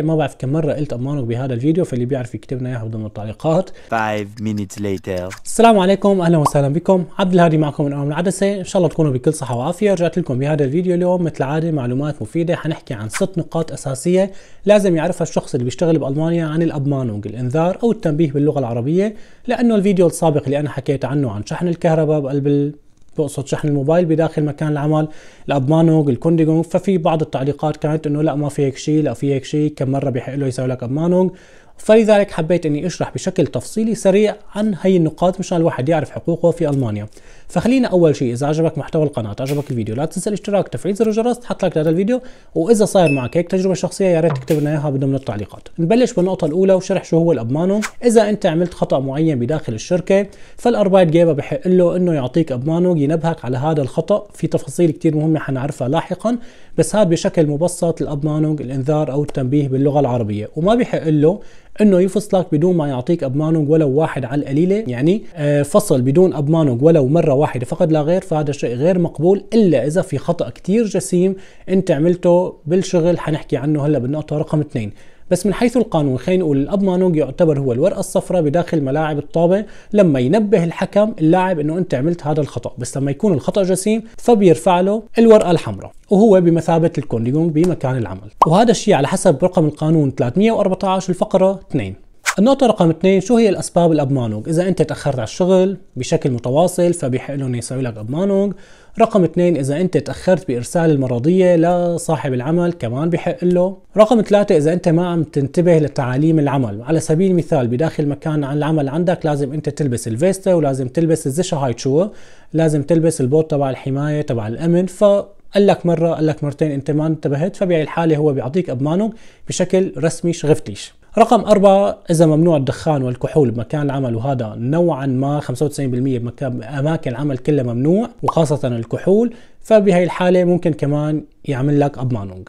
ما بعرف كم مرة قلت امانك بهذا الفيديو فاللي بيعرف يكتب لنا إياها بضمن التعليقات 5 minutes later السلام عليكم أهلا وسهلا بكم عبد الهادي معكم من أمام العدسة إن شاء الله تكونوا بكل صحة وعافية رجعت لكم بهذا الفيديو اليوم مثل العادة معلومات مفيدة حنحكي عن ست نقاط أساسية لازم يعرفها الشخص اللي بيشتغل بألمانيا عن الابمانونج الإنذار أو التنبيه باللغة العربية لأنه الفيديو السابق اللي أنا حكيت عنه عن شحن الكهرباء بقلب بقصد شحن الموبايل بداخل مكان العمل الابمانوغ الكونديغونغ ففي بعض التعليقات كانت انه لا ما في هيك شيء لا في هيك شيء كم مره بيحق له يسوي لك ابمانوغ فلذلك حبيت اني اشرح بشكل تفصيلي سريع عن هي النقاط مشان الواحد يعرف حقوقه في المانيا فخلينا اول شيء اذا عجبك محتوى القناه عجبك الفيديو لا تنسى الاشتراك تفعيل زر الجرس تحط لايك لهذا الفيديو واذا صاير معك هيك تجربه شخصيه يا ريت تكتب لنا اياها بضمن التعليقات نبلش بالنقطه الاولى وشرح شو هو الابمانو اذا انت عملت خطا معين بداخل الشركه فالاربايت جيبه بحق له انه يعطيك ابمانو ينبهك على هذا الخطا في تفاصيل كثير مهمه حنعرفها لاحقا بس هذا بشكل مبسط الابمانو الانذار او التنبيه باللغه العربيه وما بحق له انه يفصلك بدون ما يعطيك ابمانج ولو واحد على القليله يعني آه، فصل بدون ابمانج ولو مره واحده فقط لا غير فهذا الشيء غير مقبول الا اذا في خطا كتير جسيم انت عملته بالشغل حنحكي عنه هلا بالنقطه رقم اثنين بس من حيث القانون خلينا نقول الاب يعتبر هو الورقه الصفراء بداخل ملاعب الطابه لما ينبه الحكم اللاعب انه انت عملت هذا الخطا بس لما يكون الخطا جسيم فبيرفع له الورقه الحمراء وهو بمثابه الكونديجونج بمكان العمل وهذا الشيء على حسب رقم القانون 314 الفقره 2 النقطة رقم اثنين شو هي الأسباب الأبمانوج؟ إذا أنت تأخرت على الشغل بشكل متواصل فبيحق لهم يسوي لك أبمانوج، رقم اثنين إذا أنت تأخرت بإرسال المرضية لصاحب العمل كمان بحق له، رقم ثلاثة إذا أنت ما عم تنتبه لتعاليم العمل، على سبيل المثال بداخل مكان عن العمل عندك لازم أنت تلبس الفيستا ولازم تلبس الزشا هاي شو لازم تلبس البوت تبع الحماية تبع الأمن ف قال لك مره قال لك مرتين انت ما انتبهت فبهي الحاله هو بيعطيك ابمانه بشكل رسمي شغفتيش رقم أربعة إذا ممنوع الدخان والكحول بمكان العمل وهذا نوعا ما 95% بأماكن العمل كلها ممنوع وخاصة الكحول فبهي الحالة ممكن كمان يعمل لك أبمانونج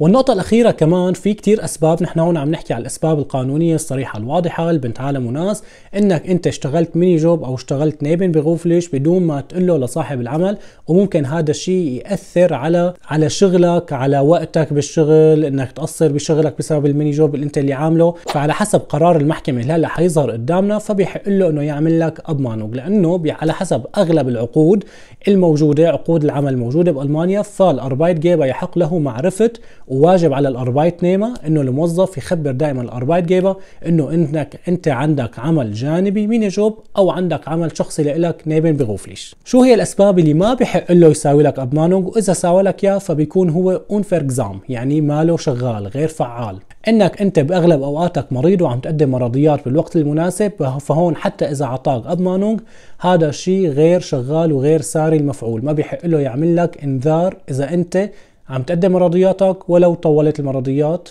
والنقطة الأخيرة كمان في كتير أسباب نحن هون عم نحكي على الأسباب القانونية الصريحة الواضحة اللي عالم وناس إنك أنت اشتغلت ميني جوب أو اشتغلت نايبن بغوفلش بدون ما تقول له لصاحب العمل وممكن هذا الشيء يأثر على على شغلك على وقتك بالشغل إنك تقصر بشغلك بسبب الميني جوب اللي أنت اللي عامله فعلى حسب قرار المحكمة اللي هلا حيظهر قدامنا فبيحق له إنه يعمل لك أضمان لأنه على حسب أغلب العقود الموجودة عقود العمل الموجودة بألمانيا فالأربايت جيبا يحق له معرفة وواجب على الاربايت نيمه انه الموظف يخبر دائما الاربايت جيبه انه انك انت عندك عمل جانبي مين جوب او عندك عمل شخصي لإلك نيبن بغوفليش شو هي الاسباب اللي ما بحق له يساوي لك ابمانونج واذا ساوى لك اياه فبيكون هو اونفير اكزام يعني ماله شغال غير فعال انك انت باغلب اوقاتك مريض وعم تقدم مرضيات بالوقت المناسب فهون حتى اذا اعطاك ابمانونج هذا الشيء غير شغال وغير ساري المفعول ما بحق له يعمل لك انذار اذا انت عم تقدم مرضياتك ولو طولت المرضيات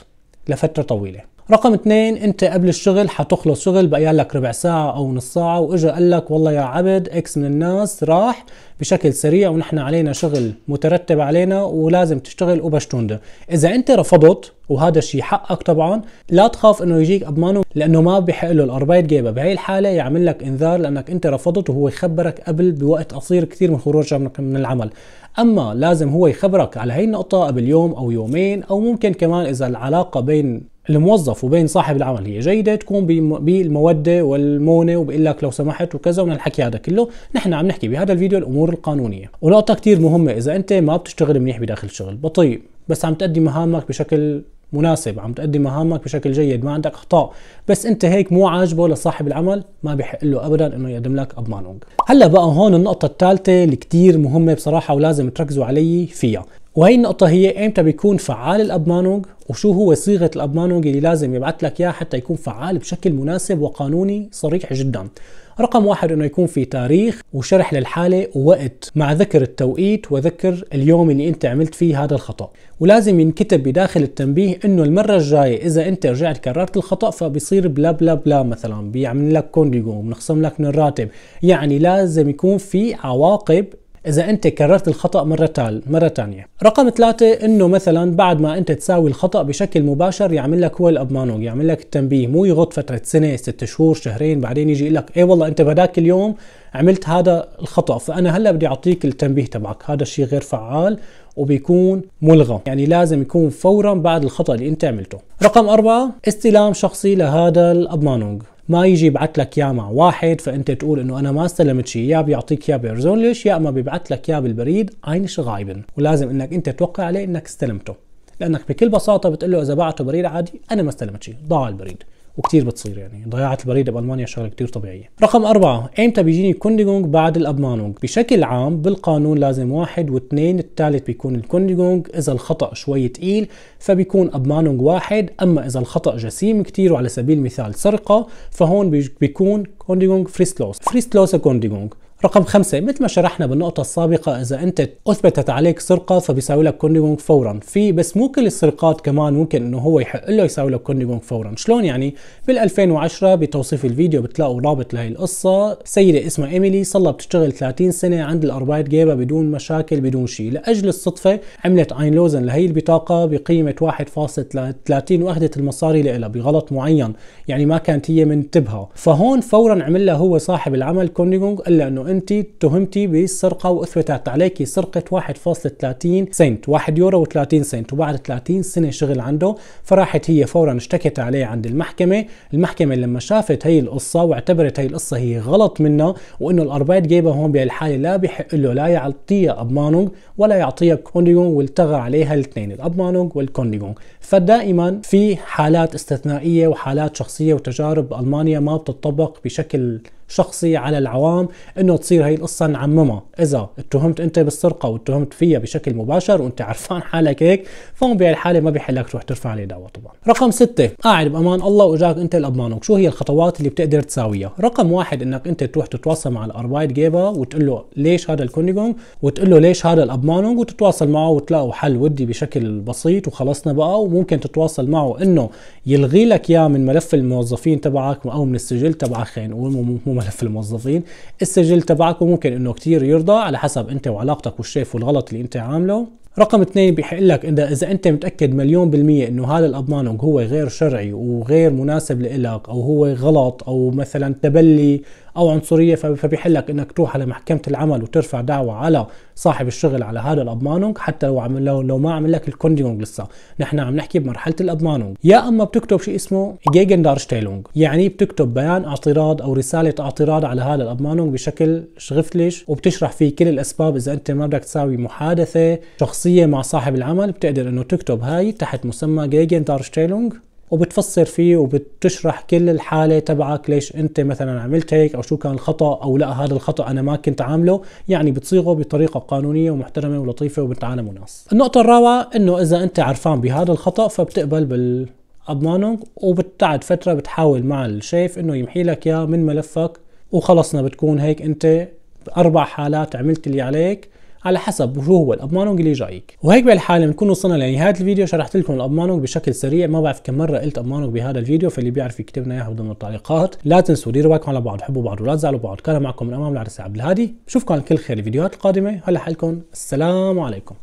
لفترة طويلة رقم اثنين انت قبل الشغل حتخلص شغل بقي لك ربع ساعة او نص ساعة واجا قال لك والله يا عبد اكس من الناس راح بشكل سريع ونحن علينا شغل مترتب علينا ولازم تشتغل وبشتوندا اذا انت رفضت وهذا الشيء حقك طبعا لا تخاف انه يجيك ابمانه لانه ما بحق له الاربايت جيبه بهي الحاله يعمل لك انذار لانك انت رفضت وهو يخبرك قبل بوقت قصير كثير من خروجك من العمل اما لازم هو يخبرك على هي النقطه قبل يوم او يومين او ممكن كمان اذا العلاقه بين الموظف وبين صاحب العمل هي جيده تكون بالموده والمونه وبقول لك لو سمحت وكذا ومن الحكي هذا كله نحن عم نحكي بهذا الفيديو الامور القانونيه ونقطه كثير مهمه اذا انت ما بتشتغل منيح بداخل الشغل بطيء بس عم تأدي مهامك بشكل مناسب عم تأدي مهامك بشكل جيد ما عندك اخطاء بس انت هيك مو عاجبه لصاحب العمل ما بحق له ابدا انه يقدم لك اب هلا بقى هون النقطه الثالثه اللي كثير مهمه بصراحه ولازم تركزوا علي فيها وهي النقطة هي امتى بيكون فعال الابمانوج وشو هو صيغة الابمانوج اللي لازم يبعث لك اياها حتى يكون فعال بشكل مناسب وقانوني صريح جدا. رقم واحد انه يكون في تاريخ وشرح للحالة ووقت مع ذكر التوقيت وذكر اليوم اللي انت عملت فيه هذا الخطأ ولازم ينكتب بداخل التنبيه انه المرة الجاية اذا انت رجعت كررت الخطأ فبيصير بلا بلا بلا مثلا بيعمل لك كونديجو بنخصم لك من الراتب يعني لازم يكون في عواقب إذا أنت كررت الخطأ مرة مرة تانية رقم ثلاثة أنه مثلا بعد ما أنت تساوي الخطأ بشكل مباشر يعمل لك هو الأبمانو يعمل لك التنبيه مو يغط فترة سنة ست شهور شهرين بعدين يجي يقول لك إيه والله أنت بهداك اليوم عملت هذا الخطأ فأنا هلا بدي أعطيك التنبيه تبعك هذا الشيء غير فعال وبيكون ملغى يعني لازم يكون فورا بعد الخطأ اللي أنت عملته رقم أربعة استلام شخصي لهذا الأبمانونج ما يجي يبعث لك اياه مع واحد فانت تقول انه انا ما استلمت شيء يا بيعطيك اياه ليش يا اما بيبعث لك اياه بالبريد اينش غايبن ولازم انك انت توقع عليه انك استلمته لانك بكل بساطه بتقول له اذا بعته بريد عادي انا ما استلمت شيء ضاع البريد وكتير بتصير يعني ضياعة البريد بألمانيا شغلة كتير طبيعية رقم أربعة ايمتى بيجيني كونديجونج بعد الأبمانونج بشكل عام بالقانون لازم واحد واثنين الثالث بيكون الكونديجونج إذا الخطأ شوي تقيل فبيكون أبمانونج واحد أما إذا الخطأ جسيم كتير وعلى سبيل المثال سرقة فهون بيكون لوس فريست لوس كونديجونج رقم خمسة مثل ما شرحنا بالنقطة السابقة إذا أنت أثبتت عليك سرقة فبيساوي لك كونديجونج فورا في بس مو كل السرقات كمان ممكن إنه هو يحق له يساوي لك كونديجونج فورا شلون يعني بال2010 بتوصيف الفيديو بتلاقوا رابط لهي القصة سيدة اسمها إيميلي صار لها بتشتغل 30 سنة عند الأربايت جيبة بدون مشاكل بدون شيء لأجل الصدفة عملت أين لوزن لهي البطاقة بقيمة 1.30 وأخذت المصاري لها بغلط معين يعني ما كانت هي منتبهة فهون فورا عمل لها هو صاحب العمل كونديجونج قال له إنه انه انت اتهمتي بالسرقه واثبتت عليك سرقه 1.30 سنت 1 يورو و30 سنت وبعد 30 سنه شغل عنده فراحت هي فورا اشتكت عليه عند المحكمه المحكمه لما شافت هي القصه واعتبرت هي القصه هي غلط منه وانه الاربايت جايبه هون بهالحاله لا بحق له لا يعطيها ابمانونج ولا يعطيها كونديونج والتغى عليها الاثنين الابمانونج والكونديونج فدائما في حالات استثنائيه وحالات شخصيه وتجارب المانيا ما بتطبق بشكل شخصي على العوام انه تصير هي القصه نعممها اذا اتهمت انت بالسرقه واتهمت فيها بشكل مباشر وانت عرفان حالك هيك فهون بهالحاله ما لك تروح ترفع عليه دعوه طبعا رقم ستة قاعد بامان الله واجاك انت لابمانك شو هي الخطوات اللي بتقدر تساويها رقم واحد انك انت تروح تتواصل مع الاربايد جيبا وتقول له ليش هذا الكونيغونغ وتقول له ليش هذا الابمانونغ وتتواصل معه وتلاقوا حل ودي بشكل بسيط وخلصنا بقى وممكن تتواصل معه انه يلغي لك اياه من ملف الموظفين تبعك او من السجل تبعك خلينا نقول ملف الموظفين السجل تبعك وممكن انه كتير يرضى على حسب انت وعلاقتك والشيف والغلط اللي انت عامله رقم اثنين بيحق لك اذا اذا انت متاكد مليون بالميه انه هذا الابنانج هو غير شرعي وغير مناسب لإلك او هو غلط او مثلا تبلي او عنصريه فبيحلك انك تروح على محكمه العمل وترفع دعوه على صاحب الشغل على هذا الابمانونج حتى لو عمل لو, لو ما عمل لك الكونديونج لسه نحن عم نحكي بمرحله الابمانونج يا اما بتكتب شيء اسمه جيجن دارشتيلونج يعني بتكتب بيان اعتراض او رساله اعتراض على هذا الابمانونج بشكل شغفلش وبتشرح فيه كل الاسباب اذا انت ما بدك تساوي محادثه شخصية شخصيه مع صاحب العمل بتقدر انه تكتب هاي تحت مسمى جيجن دارشتيلونج وبتفسر فيه وبتشرح كل الحاله تبعك ليش انت مثلا عملت هيك او شو كان الخطا او لا هذا الخطا انا ما كنت عامله يعني بتصيغه بطريقه قانونيه ومحترمه ولطيفه وبتعلم ناس النقطه الرابعه انه اذا انت عرفان بهذا الخطا فبتقبل بال اضمانهم وبتعد فتره بتحاول مع الشيف انه يمحي لك اياه من ملفك وخلصنا بتكون هيك انت باربع حالات عملت اللي عليك على حسب شو هو الابمانونج اللي جايك وهيك بالحاله بنكون وصلنا لنهايه الفيديو شرحت لكم الابمانونج بشكل سريع ما بعرف كم مره قلت ابمانونج بهذا الفيديو فاللي بيعرف يكتب لنا اياها ضمن التعليقات لا تنسوا ديروا بالكم على بعض حبوا بعض ولا تزعلوا بعض كان معكم من امام العرس عبد الهادي بشوفكم على كل خير الفيديوهات القادمه هلا حالكم السلام عليكم